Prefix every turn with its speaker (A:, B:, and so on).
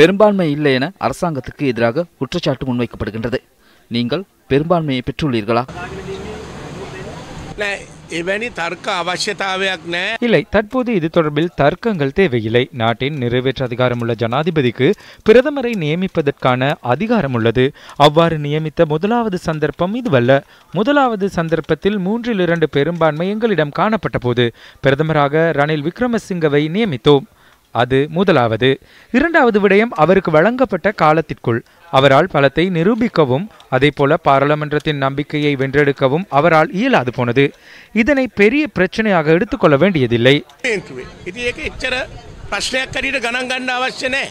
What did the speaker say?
A: பெரும்பான்மை இல்லை என அரசாங்கத்துக்கு எதிராக குற்றச்சாட்டு முன்வைக்கப்படுகின்றது நீங்கள்
B: பெரும்பான்மையை பெற்றுள்ளீர்களா இல்லை தற்போது இது தொடர்பில் தர்க்கங்கள் தேவையில்லை நாட்டின் நிறைவேற்று அதிகாரமுள்ள ஜனாதிபதிக்கு பிரதமரை நியமிப்பதற்கான அதிகாரம் உள்ளது அவ்வாறு நியமித்த முதலாவது சந்தர்ப்பம் இதுவல்ல முதலாவது சந்தர்ப்பத்தில் மூன்றில் இரண்டு பெரும்பான்மை எங்களிடம் காணப்பட்ட போது பிரதமராக ரணில் விக்ரமசிங்கவை நியமித்தோம் அது முதலாவது இரண்டாவது விடயம் அவருக்கு வழங்கப்பட்ட காலத்திற்குள் அவரால் பலத்தை நிரூபிக்கவும் போல பாராளுமன்றத்தின் நம்பிக்கையை வென்றெடுக்கவும் அவரால் இயலாது போனது இதனை பெரிய பிரச்சனையாக எடுத்துக்கொள்ள
C: வேண்டியதில்லை